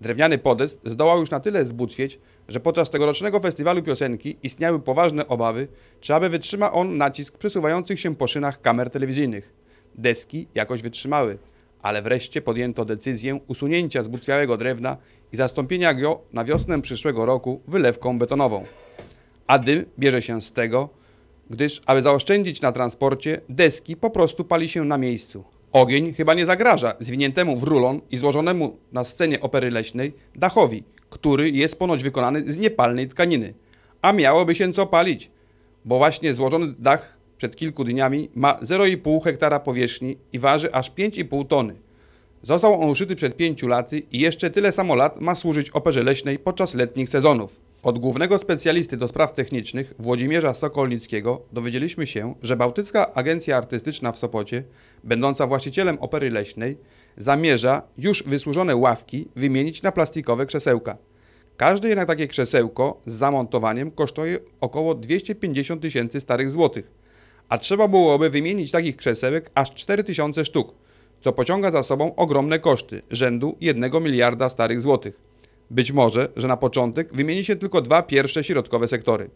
Drewniany podest zdołał już na tyle zbutwieć, że podczas tegorocznego festiwalu piosenki istniały poważne obawy, czy aby wytrzyma on nacisk przesuwających się po szynach kamer telewizyjnych. Deski jakoś wytrzymały, ale wreszcie podjęto decyzję usunięcia zbutwiałego drewna i zastąpienia go na wiosnę przyszłego roku wylewką betonową. A dym bierze się z tego, gdyż aby zaoszczędzić na transporcie, deski po prostu pali się na miejscu. Ogień chyba nie zagraża zwiniętemu w rulon i złożonemu na scenie opery leśnej dachowi, który jest ponoć wykonany z niepalnej tkaniny. A miałoby się co palić, bo właśnie złożony dach przed kilku dniami ma 0,5 hektara powierzchni i waży aż 5,5 tony. Został on uszyty przed 5 laty i jeszcze tyle samo lat ma służyć operze leśnej podczas letnich sezonów. Od głównego specjalisty do spraw technicznych Włodzimierza Sokolnickiego dowiedzieliśmy się, że Bałtycka Agencja Artystyczna w Sopocie, będąca właścicielem Opery Leśnej, zamierza już wysłużone ławki wymienić na plastikowe krzesełka. Każde jednak takie krzesełko z zamontowaniem kosztuje około 250 tysięcy starych złotych, a trzeba byłoby wymienić takich krzesełek aż 4000 sztuk, co pociąga za sobą ogromne koszty rzędu 1 miliarda starych złotych być może, że na początek wymieni się tylko dwa pierwsze środkowe sektory.